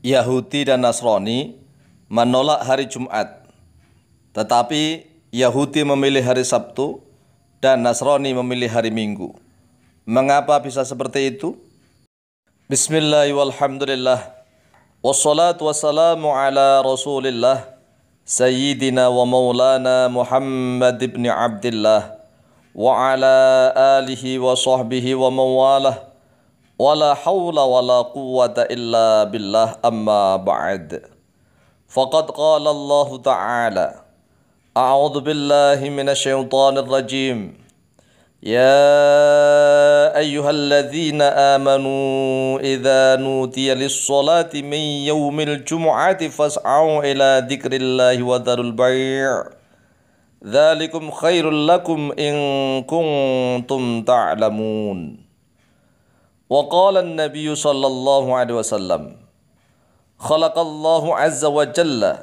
Yahudi dan Nasrani menolak hari Jumat. Tetapi Yahudi memilih hari Sabtu dan Nasrani memilih hari Minggu. Mengapa bisa seperti itu? Bismillahirrahmanirrahim. Wassalatu wassalamu ala rasulillah Sayyidina wa maulana Muhammad ibn Abdullah Wa ala alihi wa sahbihi wa mawalah ولا حول ولا قوة إلا بالله أما بعد فقد قال الله تعالى أعوذ بالله من الشيطان الرجيم يا أيها الذين آمنوا إذا نوتي للصلاة من يوم الجمعة فاسعوا إلى ذكر الله وذروا البيع ذلكم خير لكم إن كنتم تعلمون وقال النبي صلى الله عليه وسلم خلق الله عز وجل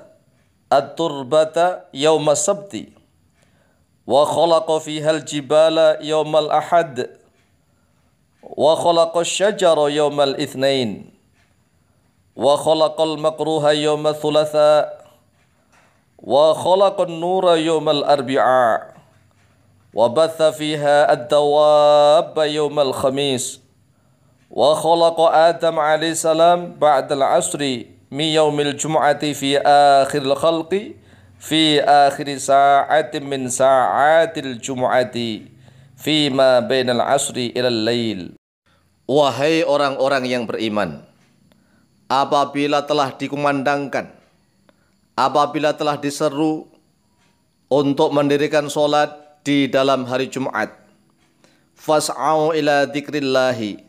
التربة يوم السبت وخلق فيها الجبال يوم الأحد وخلق الشجر يوم الاثنين وخلق المكروه يوم الثلاثاء وخلق النور يوم الأربعاء وبث فيها الدواب يوم الخميس wa khalaqa Adam alaihi salam ba'dal asri mi yaumil jum'ati fi akhiril khalqi fi akhir sa'atin min sa'atil jum'ati fi ma bainal asri ilal lail wahai orang-orang yang beriman apabila telah dikumandangkan apabila telah diseru untuk mendirikan solat di dalam hari Jumat fas'au ila dzikrillahi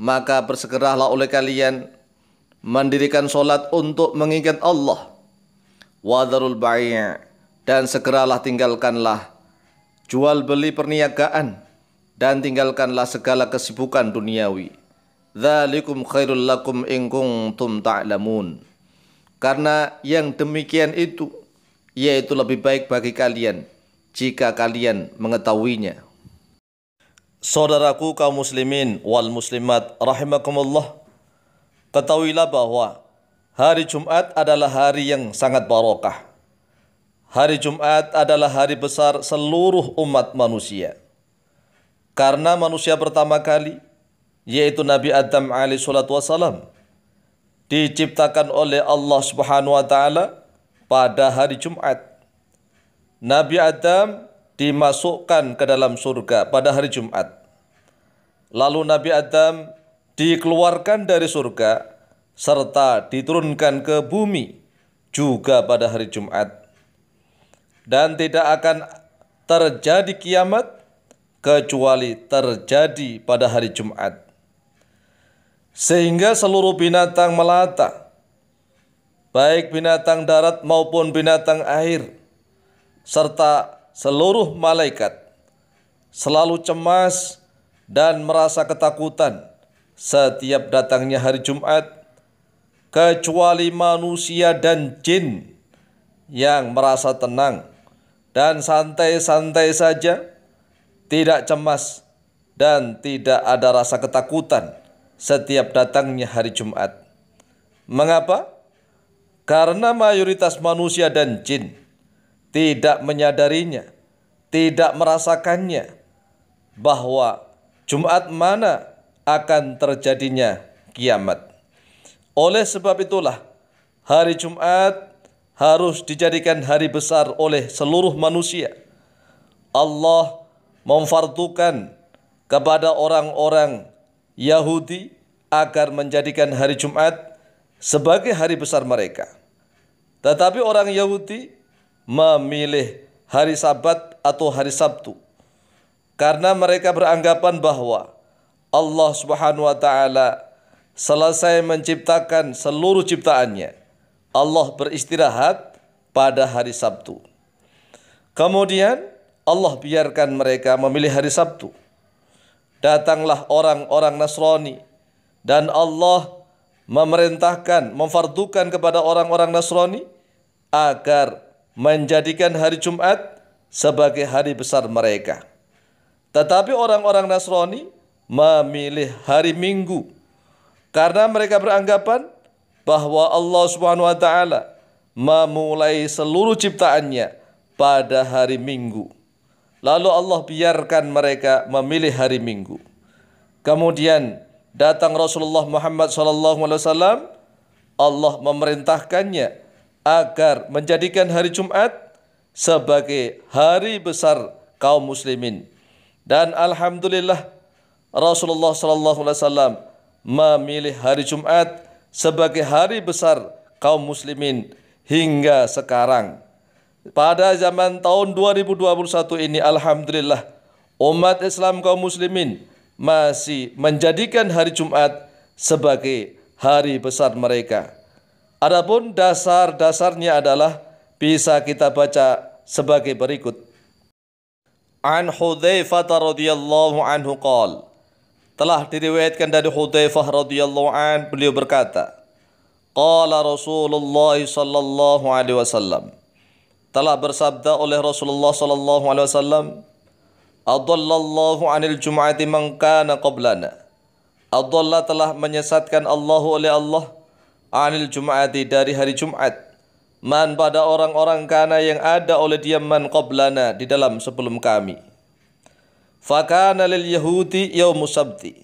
maka bersegeralah oleh kalian mendirikan solat untuk mengingat Allah. Wadarul bayi' dan segeralah tinggalkanlah jual beli perniagaan dan tinggalkanlah segala kesibukan duniawi. Dzalikum khairul lakum in kuntum ta'lamun. Karena yang demikian itu yaitu lebih baik bagi kalian jika kalian mengetahuinya. Saudaraku kaum muslimin wal muslimat rahimakumullah. Ketahuilah bahwa hari Jumat adalah hari yang sangat barokah. Hari Jumat adalah hari besar seluruh umat manusia. Karena manusia pertama kali yaitu Nabi Adam alaihi salatu wasalam diciptakan oleh Allah Subhanahu wa taala pada hari Jumat. Nabi Adam dimasukkan ke dalam surga pada hari Jumat. Lalu Nabi Adam dikeluarkan dari surga serta diturunkan ke bumi juga pada hari Jumat. Dan tidak akan terjadi kiamat kecuali terjadi pada hari Jumat. Sehingga seluruh binatang melata, baik binatang darat maupun binatang air, serta seluruh malaikat selalu cemas dan merasa ketakutan setiap datangnya hari Jumat, kecuali manusia dan jin yang merasa tenang dan santai-santai saja, tidak cemas dan tidak ada rasa ketakutan setiap datangnya hari Jumat. Mengapa? Karena mayoritas manusia dan jin tidak menyadarinya, tidak merasakannya bahwa Jumat mana akan terjadinya kiamat. Oleh sebab itulah hari Jumat harus dijadikan hari besar oleh seluruh manusia. Allah memfardukan kepada orang-orang Yahudi agar menjadikan hari Jumat sebagai hari besar mereka. Tetapi orang Yahudi memilih hari Sabat atau hari Sabtu karena mereka beranggapan bahwa Allah Subhanahu wa taala selesai menciptakan seluruh ciptaannya. Allah beristirahat pada hari Sabtu. Kemudian Allah biarkan mereka memilih hari Sabtu. Datanglah orang-orang Nasrani dan Allah memerintahkan, memfardukan kepada orang-orang Nasrani agar menjadikan hari Jumat sebagai hari besar mereka. Tetapi orang-orang Nasrani memilih hari Minggu karena mereka beranggapan bahwa Allah Subhanahu wa taala memulai seluruh ciptaannya pada hari Minggu. Lalu Allah biarkan mereka memilih hari Minggu. Kemudian datang Rasulullah Muhammad SAW, Allah memerintahkannya agar menjadikan hari Jumat sebagai hari besar kaum muslimin. Dan alhamdulillah Rasulullah sallallahu alaihi wasallam memilih hari Jumat sebagai hari besar kaum muslimin hingga sekarang. Pada zaman tahun 2021 ini alhamdulillah umat Islam kaum muslimin masih menjadikan hari Jumat sebagai hari besar mereka. Adapun dasar-dasarnya adalah bisa kita baca sebagai berikut. An Hudzaifah radhiyallahu anhu qala telah diriwayatkan dari Hudzaifah radhiyallahu an beliau berkata Qala Rasulullah sallallahu alaihi wasallam telah bersabda oleh Rasulullah sallallahu alaihi wasallam Adallallahu anil jum'ati man kana qablana Adalla telah menyesatkan Allah oleh Allah anil jum'ati dari hari Jumat man pada orang-orang kana yang ada oleh dia man qablana di dalam sebelum kami fakana lil yahudi yaumu sabti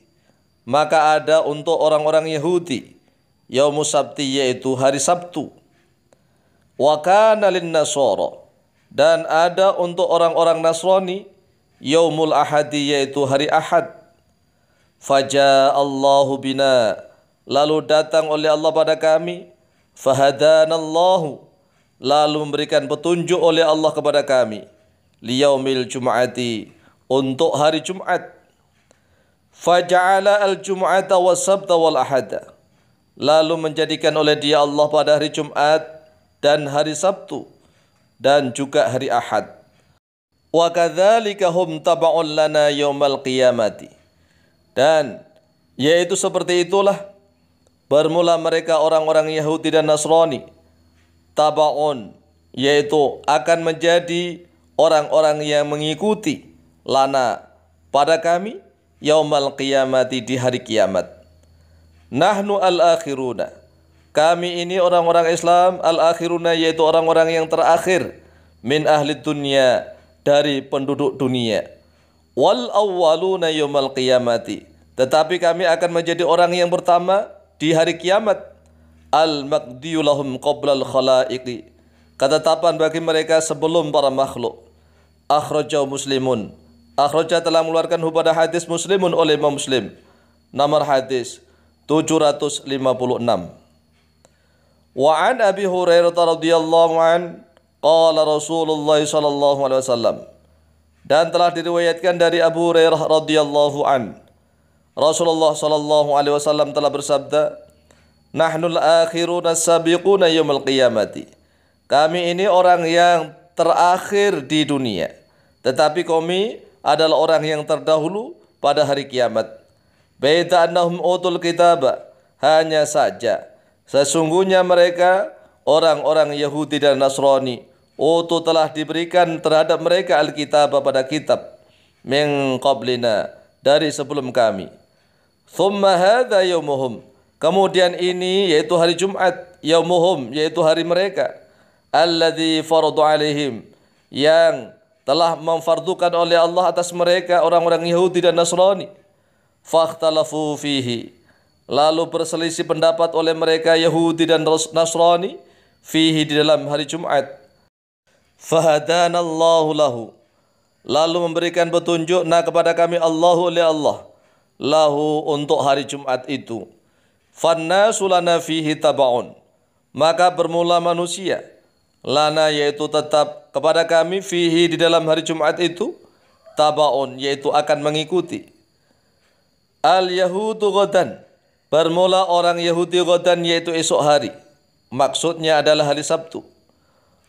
maka ada untuk orang-orang Yahudi yaumu sabti yaitu hari Sabtu Wakana kana lin dan ada untuk orang-orang Nasrani yaumul ahadi yaitu hari Ahad faja Allahu bina lalu datang oleh Allah pada kami fahadanallahu lalu memberikan petunjuk oleh Allah kepada kami liyaumil jum'ati untuk hari Jumat faja'ala al-jum'ata was sabta wal ahada lalu menjadikan oleh dia Allah pada hari Jumat dan hari Sabtu dan juga hari Ahad wa kadzalika hum taba'un lana yaumal qiyamati dan yaitu seperti itulah Bermula mereka orang-orang Yahudi dan Nasrani tabaun yaitu akan menjadi orang-orang yang mengikuti lana pada kami yaumal qiyamati di hari kiamat. Nahnu al-akhiruna. Kami ini orang-orang Islam al-akhiruna yaitu orang-orang yang terakhir min ahli dunia dari penduduk dunia. Wal awwaluna yaumal qiyamati. Tetapi kami akan menjadi orang yang pertama di hari kiamat al maqdiyulahum qabla al khalaiqi ketetapan bagi mereka sebelum para makhluk akhrajau muslimun akhraja telah mengeluarkan pada hadis muslimun oleh Imam Muslim nomor hadis 756 wa an abi hurairah radhiyallahu an qala rasulullah sallallahu alaihi wasallam dan telah diriwayatkan dari Abu Hurairah radhiyallahu an Rasulullah sallallahu Alaihi Wasallam telah bersabda, Nahnul akhiruna sabiquna yaumil qiyamati. Kami ini orang yang terakhir di dunia. Tetapi kami adalah orang yang terdahulu pada hari kiamat. Baita annahum utul kitab Hanya saja. Sesungguhnya mereka orang-orang Yahudi dan Nasrani. Utu telah diberikan terhadap mereka Alkitab pada kitab. Min qablina. Dari sebelum kami. Thumma hadha yaumuhum. Kemudian ini yaitu hari Jumat, yaumuhum yaitu hari mereka. Alladhi faradu alihim. yang telah memfardukan oleh Allah atas mereka orang-orang Yahudi dan Nasrani. Fakhtalafu fihi. Lalu berselisih pendapat oleh mereka Yahudi dan Nasrani fihi di dalam hari Jumat. Allahu lahu. Lalu memberikan petunjuk nah kepada kami Allah Li Allah lahu untuk hari Jumat itu. Fanna sulana fihi tabaun. Maka bermula manusia. Lana yaitu tetap kepada kami fihi di dalam hari Jumat itu. Tabaun yaitu akan mengikuti. Al-Yahudu Ghodan. Bermula orang Yahudi Ghodan yaitu esok hari. Maksudnya adalah hari Sabtu.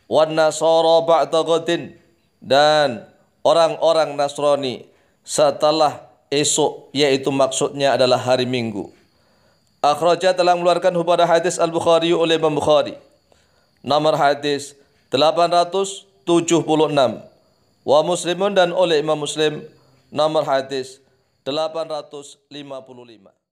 Wan Nasara ba'da Ghodin. Dan orang-orang Nasrani setelah esok yaitu maksudnya adalah hari Minggu. Akhrajah telah mengeluarkan kepada hadis Al-Bukhari oleh Imam Bukhari. Nomor hadis 876 wa Muslimun dan oleh Imam Muslim nomor hadis 855.